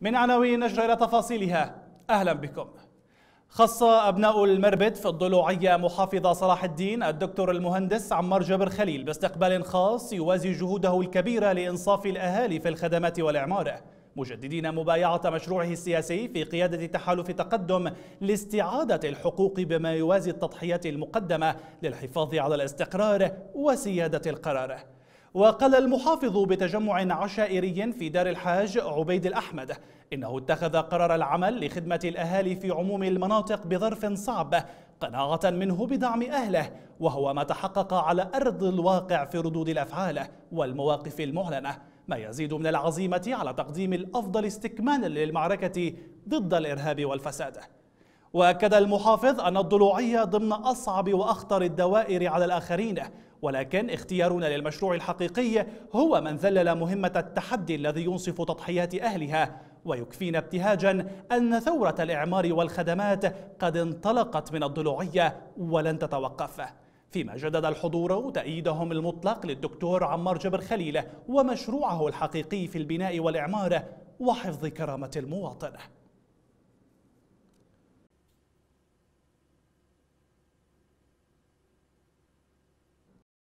من عناوين نشر إلى تفاصيلها أهلا بكم خص أبناء المربد في الضلوعية محافظة صلاح الدين الدكتور المهندس عمار جبر خليل باستقبال خاص يوازي جهوده الكبيرة لإنصاف الأهالي في الخدمات والعمارة مجددين مبايعة مشروعه السياسي في قيادة تحالف تقدم لاستعادة الحقوق بما يوازي التضحيات المقدمة للحفاظ على الاستقرار وسيادة القرار وقال المحافظ بتجمع عشائري في دار الحاج عبيد الأحمد إنه اتخذ قرار العمل لخدمة الأهالي في عموم المناطق بظرف صعب قناعة منه بدعم أهله وهو ما تحقق على أرض الواقع في ردود الأفعال والمواقف المعلنة ما يزيد من العزيمة على تقديم الأفضل استكمالا للمعركة ضد الإرهاب والفساد وأكد المحافظ أن الضلوعية ضمن أصعب وأخطر الدوائر على الآخرين ولكن اختيارنا للمشروع الحقيقي هو من ذلل مهمة التحدي الذي ينصف تضحيات أهلها ويكفينا ابتهاجا أن ثورة الإعمار والخدمات قد انطلقت من الضلوعية ولن تتوقف فيما جدد الحضور تأييدهم المطلق للدكتور عمار جبر خليل ومشروعه الحقيقي في البناء والإعمار وحفظ كرامة المواطن